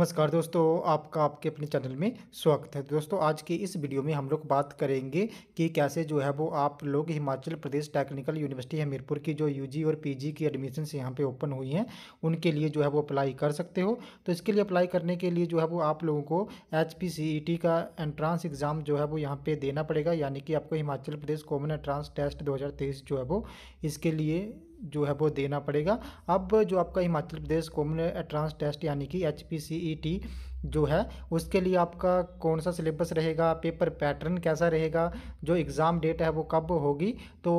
नमस्कार दोस्तों आपका आपके अपने चैनल में स्वागत है दोस्तों आज की इस वीडियो में हम लोग बात करेंगे कि कैसे जो है वो आप लोग हिमाचल प्रदेश टेक्निकल यूनिवर्सिटी हमीरपुर की जो यूजी और पीजी की एडमिशन्स यहाँ पे ओपन हुई हैं उनके लिए जो है वो अप्लाई कर सकते हो तो इसके लिए अप्लाई करने के लिए जो है वो आप लोगों को एच e का एंट्रांस एग्ज़ाम जो है वो यहाँ पर देना पड़ेगा यानी कि आपको Himachal Pradesh common entrance test दो जो है वो इसके लिए जो है वो देना पड़ेगा अब जो आपका Himachal Pradesh common entrance test यानी कि H P C E T जो है उसके लिए आपका कौन सा सिलेबस रहेगा पेपर पैटर्न कैसा रहेगा जो एग्ज़ाम डेट है वो कब होगी तो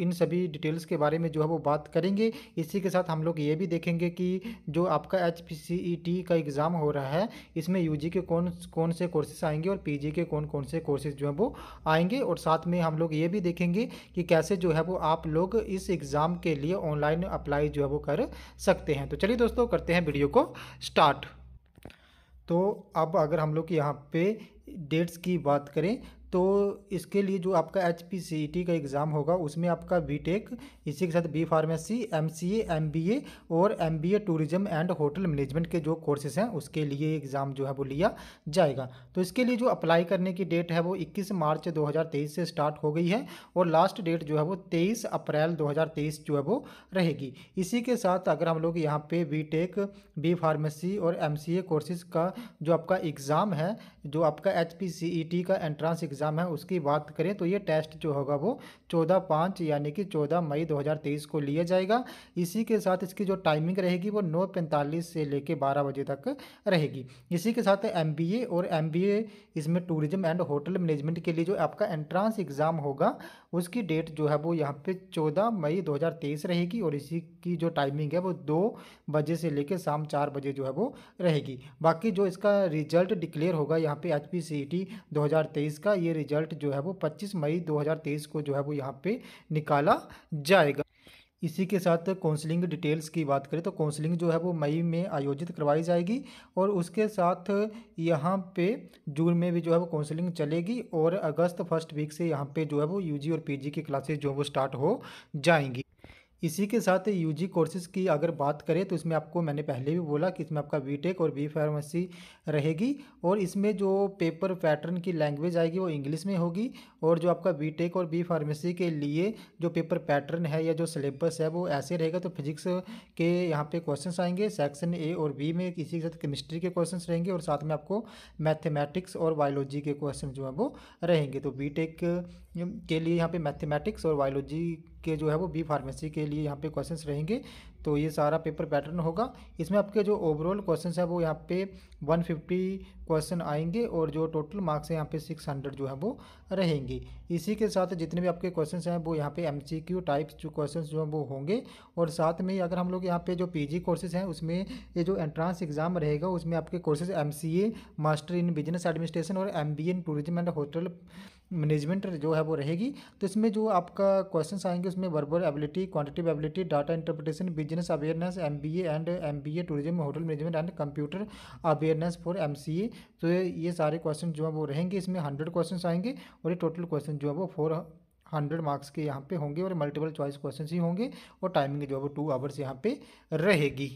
इन सभी डिटेल्स के बारे में जो है वो बात करेंगे इसी के साथ हम लोग ये भी देखेंगे कि जो आपका एच e का एग्ज़ाम हो रहा है इसमें यू के कौन कौन से कोर्सेज आएंगे और पी के कौन कौन से कोर्सेज जो है वो आएंगे और साथ में हम लोग ये भी देखेंगे कि कैसे जो है वो आप लोग इस एग्ज़ाम के लिए ऑनलाइन अप्लाई जो है वो कर सकते हैं तो चलिए दोस्तों करते हैं वीडियो को स्टार्ट तो अब अगर हम लोग यहाँ पे डेट्स की बात करें तो इसके लिए जो आपका एच e का एग्ज़ाम होगा उसमें आपका बी टेक इसी के साथ B pharmacy M C M B A और M B A and hotel management के जो कोर्सेज हैं उसके लिए एग्ज़ाम जो है वो लिया जाएगा तो इसके लिए जो अप्लाई करने की डेट है वो इक्कीस मार्च दो हज़ार तेईस से स्टार्ट हो गई है और लास्ट डेट जो है वो तेईस अप्रैल दो हज़ार तेईस जो है वो रहेगी इसी के साथ अगर हम लोग यहाँ पर बी टेक बी फार्मेसी और एम सी ए कोर्सेज़ का जो आपका एग्ज़ाम है जो आपका एच e का एंट्रांस एग्ज़ाम एग्ज़ाम है उसकी बात करें तो ये टेस्ट जो होगा वो चौदह पाँच यानी कि चौदह मई 2023 को लिया जाएगा इसी के साथ इसकी जो टाइमिंग रहेगी वो नौ पैंतालीस से लेकर बारह बजे तक रहेगी इसी के साथ एम और एम इसमें टूरिज्म एंड होटल मैनेजमेंट के लिए जो आपका एंट्रांस एग्ज़ाम होगा उसकी डेट जो है वो यहाँ पर चौदह मई 2023 रहेगी और इसी की जो टाइमिंग है वो दो बजे से लेकर शाम चार बजे जो है वो रहेगी बाकी जो इसका रिजल्ट डिक्लेयर होगा यहाँ पे एच पी e का ये ये रिजल्ट जो है वो 25 मई 2023 को जो है वो यहाँ पे निकाला जाएगा इसी के साथ काउंसलिंग डिटेल्स की बात करें तो काउंसलिंग जो है वो मई में आयोजित करवाई जाएगी और उसके साथ यहाँ पे जून में भी जो है वो काउंसलिंग चलेगी और अगस्त फर्स्ट वीक से यहाँ पे जो है वो यूजी और पीजी की क्लासेस जो है वो स्टार्ट हो जाएंगी इसी के साथ यूजी कोर्सेज की अगर बात करें तो इसमें आपको मैंने पहले भी बोला कि इसमें आपका बीटेक और बी फार्मेसी रहेगी और इसमें जो पेपर पैटर्न की लैंग्वेज आएगी वो इंग्लिश में होगी और जो आपका बीटेक और बी फार्मेसी के लिए जो पेपर पैटर्न है या जो सिलेबस है वो ऐसे रहेगा तो फिजिक्स के यहाँ पर क्वेश्चन आएंगे सेक्शन ए और बी में इसी के साथ केमिस्ट्री के क्वेश्चन रहेंगे और साथ में आपको मैथेमेटिक्स और बायोलॉजी के क्वेश्चन जो है वो रहेंगे तो बी के लिए यहाँ पे मैथमेटिक्स और बायोलॉजी के जो है वो बी फार्मेसी के लिए यहाँ पे क्वेश्चंस रहेंगे तो ये सारा पेपर पैटर्न होगा इसमें आपके जो ओवरऑल क्वेश्चंस है वो यहाँ पे 150 क्वेश्चन आएंगे और जो टोटल मार्क्स हैं यहाँ पे 600 जो है वो रहेंगे इसी के साथ जितने भी आपके क्वेश्चंस हैं वो यहाँ पे एम सी क्यू टाइप्स जो क्वेश्चन जो हैं वो होंगे और साथ में अगर हम लोग यहाँ पे जो पी जी कोर्सेज हैं उसमें ये जो एंट्रांस एग्जाम रहेगा उसमें आपके courses M C A master in business administration और M B in tourism and hotel management जो है वो रहेगी तो इसमें जो आपका क्वेश्चन आएंगे उसमें verbal ability quantitative ability data interpretation business awareness M B A and M B A tourism hotel management and computer awareness for M C A तो ये सारे क्वेश्चन जो है वो रहेंगे इसमें हंड्रेड क्वेश्चन आएंगे और ये टोटल क्वेश्चन जो है वो फोर हंड्रेड मार्क्स के यहाँ पे होंगे और मल्टीपल चॉइस क्वेश्चन ही होंगे और टाइमिंग जो है वो टू आवर्स यहाँ पे रहेगी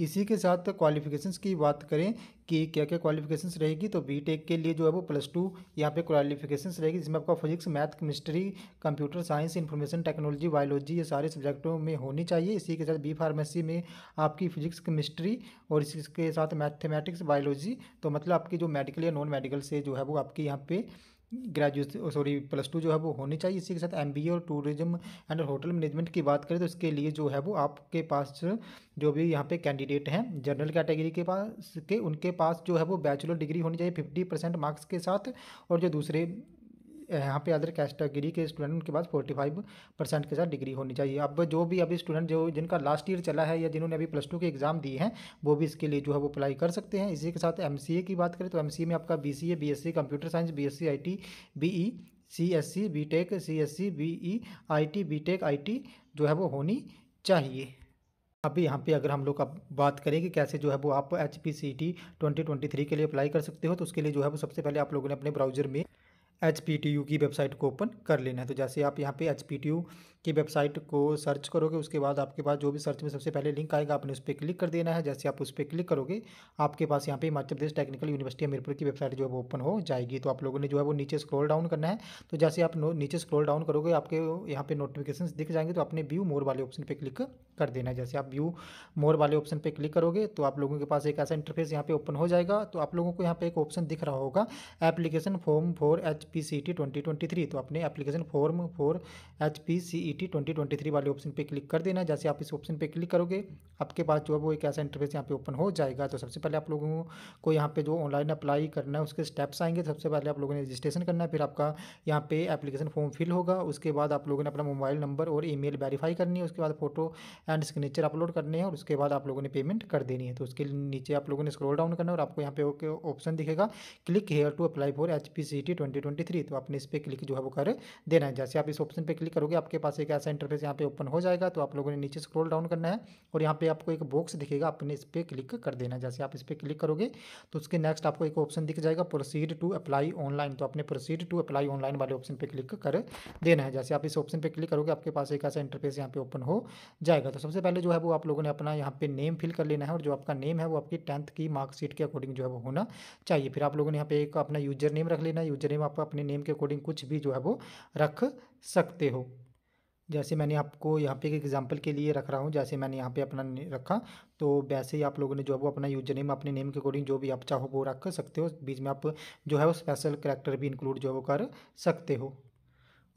इसी के साथ क्वालिफिकेशंस की बात करें कि क्या क्या क्वालिफिकेशंस रहेगी तो बीटेक के लिए जो है वो प्लस टू यहाँ पे क्वालिफिकेशंस रहेगी जिसमें आपका physics math chemistry computer science information technology biology ये सारे सब्जेक्टों में होनी चाहिए इसी के साथ बी फार्मेसी में आपकी फिजिक्स केमिस्ट्री और इसके साथ मैथमेटिक्स बायोलॉजी तो मतलब आपकी जो मेडिकल या नॉन मेडिकल से जो है वो आपकी यहाँ पे ग्रेजुएट सॉरी प्लस टू जो है वो होनी चाहिए इसी के साथ एम और टूरिज्म एंड होटल मैनेजमेंट की बात करें तो इसके लिए जो है वो आपके पास जो भी यहाँ पे कैंडिडेट हैं जनरल कैटेगरी के पास के उनके पास जो है वो बैचलर डिग्री होनी चाहिए फिफ्टी परसेंट मार्क्स के साथ और जो दूसरे यहाँ पे अदर कैटेगरी के स्टूडेंट के पास फोर्टी फाइव परसेंट के साथ डिग्री होनी चाहिए अब जो भी अभी स्टूडेंट जो जिनका लास्ट ईयर चला है या जिन्होंने अभी प्लस टू के एग्ज़ाम दिए हैं वो भी इसके लिए जो है वो अप्लाई कर सकते हैं इसी के साथ एम की बात करें तो एम में आपका B C A computer science B S C C S C B tech C S C B E I T B tech I T जो है वो होनी चाहिए अभी यहाँ पे अगर हम लोग अब बात करें कि कैसे जो है वो आप H P C T twenty twenty three के लिए अप्लाई कर सकते हो तो उसके लिए जो है वो सबसे पहले आप लोगों ने अपने ब्राउजर में एच की वेबसाइट को ओपन कर लेना है तो जैसे आप यहाँ पे एच की वेबसाइट को सर्च करोगे उसके बाद आपके पास जो भी सर्च में सबसे पहले लिंक आएगा आपने उस पर क्लिक कर देना है जैसे आप उस पर क्लिक करोगे आपके पास यहाँ पे हिमाचल प्रदेश टेक्निकल यूनिवर्सिटी हमीरपुर की वेबसाइट जो है वो ओपन हो जाएगी तो आप लोगों ने जो है वो नीचे स्क्रॉल डाउन करना है तो जैसे आप नीचे स्क्रॉल डाउन करोगे आपके यहाँ पे नोटिफिकेशन दिख जाएंगे तो आपने व्यू मोर वाले ऑप्शन पर क्लिक कर देना है जैसे आप व्यू मोर वाले ऑप्शन पर क्लिक करोगे तो आप लोगों के पास एक ऐसा इंटरफेस यहाँ पे ओपन हो जाएगा तो आप लोगों को यहाँ पे एक ऑप्शन दिख रहा होगा application form for H P C E T twenty twenty three तो अपने application form for H P C E T twenty twenty three वाले ऑप्शन पे क्लिक कर देना जैसे आप इस ऑप्शन पे क्लिक करोगे आपके पास जो है वो एक ऐसा इंटरफेस यहाँ पे ओपन हो जाएगा तो सबसे पहले आप लोगों को यहाँ पे जो ऑनलाइन अप्लाई करना है उसके स्टेप्स आएंगे सबसे पहले आप लोगों ने रजिस्ट्रेशन करना है फिर आपका यहाँ पे एप्लीकेशन फॉर्म फिल होगा उसके बाद आप लोगों ने अपना मोबाइल नंबर और ई मेल वेरीफाई करनी है उसके बाद फोटो एंड सिग्नेचर अपलोड करने हैं और उसके बाद आप लोगों ने पेमेंट कर देनी है तो उसके नीचे आप लोगों ने स्क्रोल डाउन करना है और आपको यहाँ पे ऑप्शन दिखेगा click here to apply for H P C T twenty twenty fifty three तो आपने इस पर क्लिक जो है वो कर देना है जैसे आप इस ऑप्शन पर क्लिक करोगे आपके पास एक ऐसा इंटरफेस यहाँ पे ओपन हो जाएगा तो आप लोगों ने नीचे स्क्रोल डाउन करना है और यहाँ पे आपको एक बॉक्स दिखेगा आपने इस पर क्लिक कर देना है जैसे आप इस पर क्लिक करोगे तो उसके नेक्स्ट आपको एक ऑप्शन दिख जाएगा प्रोसीड टू अप्लाई ऑनलाइन तो आपने प्रोसीड टू अप्लाई ऑनलाइन वाले ऑप्शन पर क्लिक कर देना है जैसे आप इस ऑप्शन पर क्लिक करोगे आपके पास एक ऐसा इंटरफेस यहाँ पे ओपन हो जाएगा तो सबसे पहले जो है वो आप लोगों ने अपना यहाँ पे नेम फिल कर लेना है और जो आपका नेम है वो आपकी टेंथ की मार्कशीट के अकॉर्डिंग जो है वो होना चाहिए फिर आप लोगों ने यहाँ पे एक अपना यूजर नेम रख लेना है यूजर नेम आपका अपने नेम के अकॉर्डिंग कुछ भी जो है वो रख सकते हो जैसे मैंने आपको यहाँ पे एक एग्जांपल के लिए रख रहा हूँ जैसे मैंने यहाँ पे अपना रखा तो वैसे ही आप लोगों ने जो है वो अपना यूजर नेम अपने नेम के अकॉर्डिंग जो भी आप चाहो वो रख सकते हो बीच में आप जो है वो स्पेशल करेक्टर भी इंक्लूड जो है वो कर सकते हो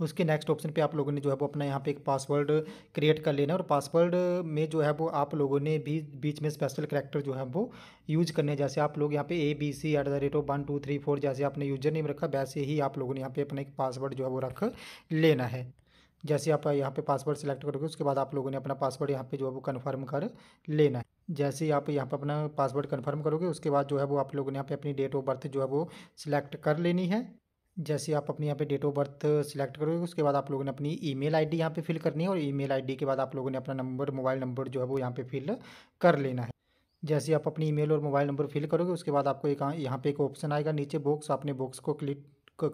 उसके नेक्स्ट ऑप्शन पे आप लोगों ने जो है वो अपना यहाँ पे एक पासवर्ड क्रिएट कर लेना है और पासवर्ड में जो है वो आप लोगों ने भी बीच में स्पेशल करेक्टर जो है वो यूज करने जैसे आप लोग यहाँ पे A B C at the rate of one two three four जैसे आपने यूजर नेम रखा वैसे ही आप लोगों ने यहाँ पे अपना एक पासवर्ड जो है वो रख लेना है जैसे आप यहाँ पे पासवर्ड सेलेक्ट करोगे उसके बाद आप लोगों ने अपना पासवर्ड यहाँ पे जो है वो कन्फर्म कर लेना है जैसे ही आप यहाँ पर अपना पासवर्ड कन्फर्म करोगे उसके बाद जो है वो आप लोगों ने यहाँ पे अपनी डेट ऑफ बर्थ जो है वो सिलेक्ट कर लेनी है जैसे आप अपने यहाँ पे डेट ऑफ बर्थ सिलेक्ट करोगे उसके बाद आप लोगों ने अपनी ईमेल आईडी यहाँ पे फिल करनी है और ईमेल आईडी के बाद आप लोगों ने अपना नंबर मोबाइल नंबर जो है वो यहाँ पे फिल कर लेना है जैसे आप अपनी ईमेल और मोबाइल नंबर फिल करोगे उसके बाद आपको एक यहाँ पे एक ऑप्शन आएगा नीचे बॉक्स आपने बॉक्स को क्लिक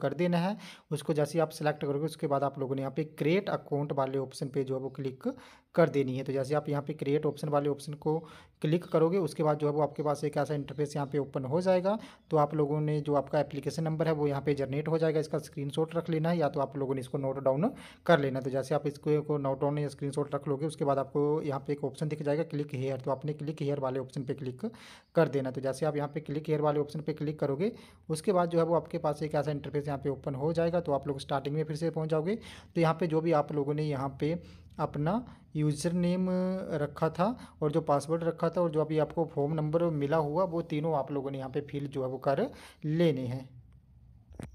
कर देना है उसको जैसे आप सिलेक्ट करोगे उसके बाद आप लोगों ने यहाँ पे क्रिएट अकाउंट वाले ऑप्शन पे जो है वो क्लिक कर देनी है तो जैसे आप यहाँ पे क्रिएट ऑप्शन वाले ऑप्शन को क्लिक करोगे उसके बाद जो है वो आपके पास एक ऐसा इंटरफेस यहाँ पे ओपन हो जाएगा तो आप लोगों ने जो आपका एप्लीकेशन नंबर है वो यहाँ पे जनरेट हो जाएगा इसका स्क्रीनशॉट रख लेना है या तो आप लोगों ने इसको नोट डाउन कर लेना है तो जैसे आप इसको नोट डाउन या स्क्रीन रख लोगे उसके बाद आपको यहाँ पे एक ऑप्शन दिख जाएगा क्लिक हेयर तो आपने क्लिक हेयर वाले ऑप्शन पर क्लिक कर देना तो जैसे आप यहाँ पे क्लिक हेयर वाले ऑप्शन पर क्लिक करोगे उसके बाद जो है वो आपके पास एक ऐसा इंटरफेस यहाँ पे ओपन हो जाएगा तो आप लोग स्टार्टिंग में फिर से पहुँच जाओगे तो यहाँ पर जो भी आप लोगों ने यहाँ पे अपना यूज़र नेम रखा था और जो पासवर्ड रखा था और जो अभी आपको फॉर्म नंबर मिला हुआ वो तीनों आप लोगों ने यहाँ पे फिल जो है वो कर लेने हैं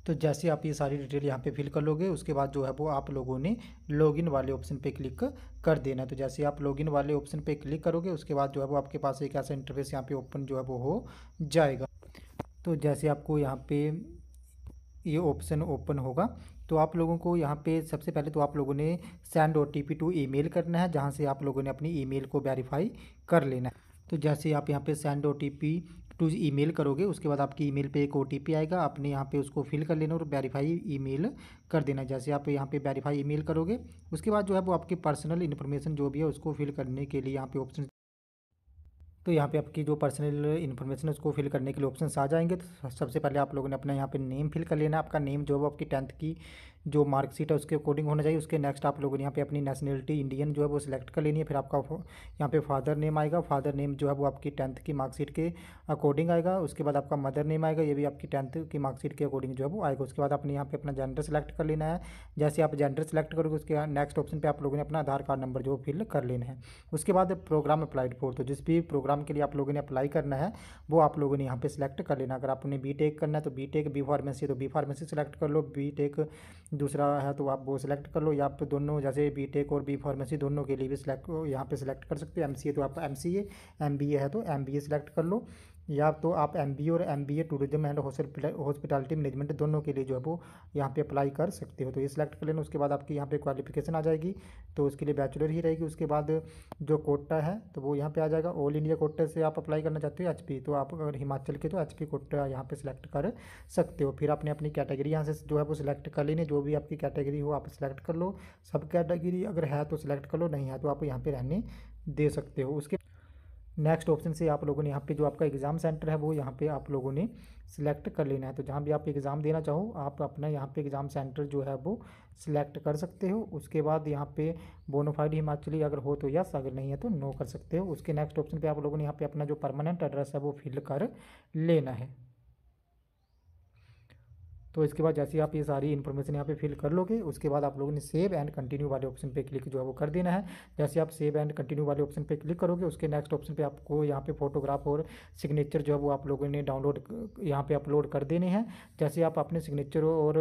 तो जैसे आप ये सारी डिटेल यहाँ पे फिल कर लोगे उसके बाद जो है वो आप लोगों ने लॉगिन वाले ऑप्शन पे क्लिक कर देना तो जैसे आप लॉगिन वाले ऑप्शन पे क्लिक करोगे उसके बाद जो है वो आपके पास एक ऐसा इंटरफेस यहाँ पे ओपन जो है वो हो जाएगा तो जैसे आपको यहाँ पे ये ऑप्शन ओपन होगा तो आप लोगों को यहाँ पे सबसे पहले तो आप लोगों ने send O T P to email करना है जहाँ से आप लोगों ने अपनी ई मेल को वेरीफाई कर लेना है तो जैसे आप यहाँ पे send O T P to email करोगे उसके बाद आपकी ई मेल पर एक ओ टी पी आएगा आपने यहाँ पे उसको फिल कर लेना और वेरीफाई ई मेल कर देना जैसे आप यहाँ पे वेरीफाई ई मेल करोगे उसके बाद जो है वो आपकी पर्सनल इन्फॉर्मेशन जो भी है उसको फिल करने के लिए यहाँ पे ऑप्शन तो यहाँ पे आपकी जो पर्सनल इन्फॉर्मेशन है उसको फिल करने के लिए ऑप्शन आ जाएंगे तो सबसे पहले आप लोगों ने अपना यहाँ पे नेम फिल कर लेना आपका नेम जो है आपकी टेंथ की जो मार्कशीट है उसके अकॉर्डिंग होना चाहिए उसके नेक्स्ट आप लोगों ने यहाँ पे अपनी नेशनलिटी इंडियन जो है वो सिलेक्ट कर लेनी है फिर आपका यहाँ पे फादर नेम आएगा फादर नेम जो है वो आपकी टेंथ की मार्कशीट के अकॉर्डिंग आएगा उसके बाद आपका मदर नेम आएगा ये भी आपकी टेंथ की मार्कशीट के अकॉर्डिंग जो है वो आएगा उसके बाद आपने यहाँ पे अपना जेंडर सेलेक्ट कर लेना है जैसे आप जेंडर सेलेक्ट करोगे उसके नेक्स्ट ऑप्शन पर आप लोगों ने अपना आधार कार्ड नंबर जो फिल कर लेना है उसके बाद प्रोग्राम अप्लाइड फॉर तो जिस भी प्रोग्राम के लिए आप लोगों ने अप्लाई करना है वो आप लोगों ने यहाँ पर सिलेक्ट कर लेना अगर आपने बी करना है तो बी टेक बी फार्मेसी तो बी फार्मेसी सेलेक्ट कर लो बी टेक दूसरा है तो आप वो सिलेक्ट कर लो या आप दोनों जैसे बी टेक और बी फार्मेसी दोनों के लिए भी सिलेक्ट यहाँ पे सिलेक्ट कर सकते हो एम सी ए तो आप M C M B A है तो एम बी ए सिलेक्ट कर लो या तो आप एम बी और M B A tourism and hospitality management दोनों के लिए जो है वो यहाँ पे अप्लाई कर सकते हो तो ये सिलेक्ट कर लेना उसके बाद आपकी यहाँ पे क्वालिफिकेशन आ जाएगी तो उसके लिए बैचलर ही रहेगी उसके बाद जो कोटा है तो वो यहाँ पे आ जाएगा ऑल इंडिया कोटा से आप अप्लाई करना चाहते हो एच पी तो आप अगर हिमाचल के तो एच पी कोटा यहाँ पर सिलेक्ट कर सकते हो फिर आपने अपनी कैटेगरी यहाँ से जो है वो सिलेक्ट कर लेनी जो भी आपकी कैटेगरी हो आप सिलेक्ट कर लो सब कैटेगरी अगर है तो सिलेक्ट कर लो नहीं है तो आप यहाँ पर रहने दे सकते हो उसके नेक्स्ट ऑप्शन से आप लोगों ने यहाँ पे जो आपका एग्ज़ाम सेंटर है वो यहाँ पे आप लोगों ने सिलेक्ट कर लेना है तो जहाँ भी आप एग्ज़ाम देना चाहो आप अपना यहाँ पे एग्ज़ाम सेंटर जो है वो सिलेक्ट कर सकते हो उसके बाद यहाँ पे बोनोफाइड हिमाचली अगर हो तो यस अगर नहीं है तो नो कर सकते हो उसके नेक्स्ट ऑप्शन पर आप लोगों ने यहाँ पर अपना जो परमानेंट एड्रेस है वो फिल कर लेना है तो इसके बाद जैसे आप ये सारी इन्फॉर्मेशन यहाँ पे फिल कर लोगे उसके बाद आप लोगों ने सेव एंड कंटिन्यू वाले ऑप्शन पे क्लिक जो है वो कर देना है जैसे आप सेव एंड कंटिन्यू वाले ऑप्शन पे क्लिक करोगे उसके नेक्स्ट ऑप्शन पे आपको यहाँ पे फोटोग्राफ और सिग्नेचर जो है वो आप लोगों ने डाउनलोड यहाँ पे अपलोड कर देने हैं जैसे आप अपने सिग्नेचर और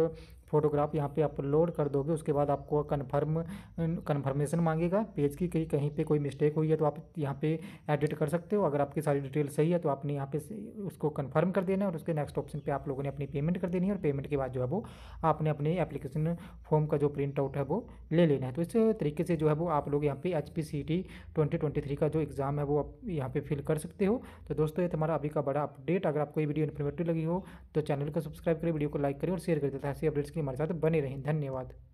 फ़ोटोग्राफ यहाँ पे अपलोड कर दोगे उसके बाद आपको कन्फर्म कन्फर्मेशन मांगेगा पेज की कहीं कहीं पे कोई मिस्टेक हुई है तो आप यहाँ पे एडिट कर सकते हो अगर आपकी सारी डिटेल सही है तो आपने यहाँ पे उसको कन्फर्म कर देना है और उसके नेक्स्ट ऑप्शन पे आप लोगों ने अपनी पेमेंट कर देनी है और पेमेंट के बाद जो है वो आपने अपने एप्लीकेशन फॉर्म का जो प्रिंट आउट है वो ले लेना है तो इस तरीके से जो है वो आप लोग यहाँ पे H P C T twenty twenty three का जो एग्ज़ाम है वो आप यहाँ पे फिल कर सकते हो तो दोस्तों ये तुम्हारा अभी का बड़ा अपडेट अगर आपको ये वीडियो इन्फॉर्मेटिव लगी हो तो चैनल को सब्सक्राइब करें वीडियो को लाइक करें और शेयर कर देता ऐसी अपडेट्स के हमारे साथ तो बने रहें धन्यवाद